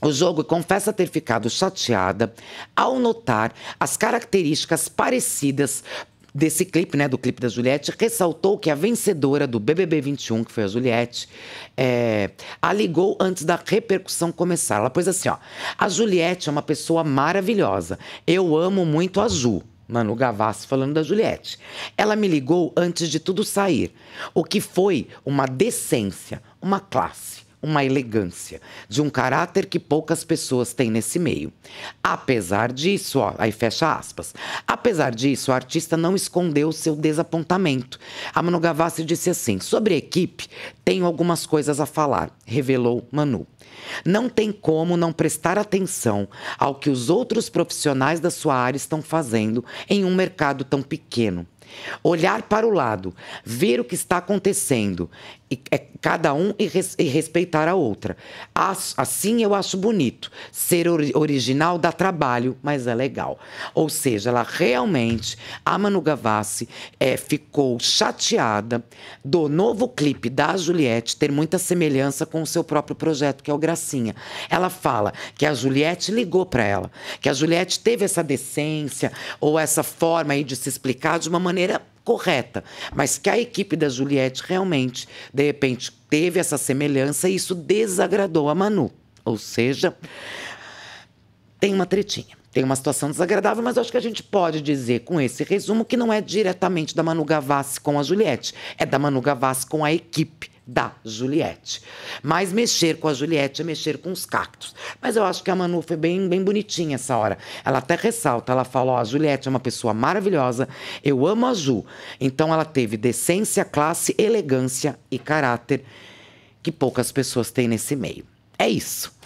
o jogo confessa ter ficado chateada ao notar as características parecidas desse clipe, né, do clipe da Juliette, ressaltou que a vencedora do BBB 21, que foi a Juliette, é, aligou antes da repercussão começar. Ela pôs assim, ó, a Juliette é uma pessoa maravilhosa, eu amo muito a Ju. Manu Gavassi falando da Juliette. Ela me ligou antes de tudo sair, o que foi uma decência, uma classe uma elegância, de um caráter que poucas pessoas têm nesse meio. Apesar disso, ó, aí fecha aspas. Apesar disso, o artista não escondeu seu desapontamento. A Manu Gavassi disse assim: sobre a equipe, tenho algumas coisas a falar, revelou Manu. Não tem como não prestar atenção ao que os outros profissionais da sua área estão fazendo em um mercado tão pequeno. Olhar para o lado, ver o que está acontecendo, e, é cada um e, res, e respeitar a outra. As, assim eu acho bonito. Ser or, original dá trabalho, mas é legal. Ou seja, ela realmente, a Manu Gavassi, é, ficou chateada do novo clipe da Juliette ter muita semelhança com o seu próprio projeto, que é o Gracinha. Ela fala que a Juliette ligou para ela, que a Juliette teve essa decência ou essa forma aí de se explicar de uma maneira correta, mas que a equipe da Juliette realmente, de repente, teve essa semelhança e isso desagradou a Manu. Ou seja, tem uma tretinha. Tem uma situação desagradável, mas acho que a gente pode dizer com esse resumo que não é diretamente da Manu Gavassi com a Juliette, é da Manu Gavassi com a equipe da Juliette. Mas mexer com a Juliette é mexer com os cactos. Mas eu acho que a Manu foi bem, bem bonitinha essa hora. Ela até ressalta, ela fala, ó, a Juliette é uma pessoa maravilhosa, eu amo a Ju. Então ela teve decência, classe, elegância e caráter que poucas pessoas têm nesse meio. É isso.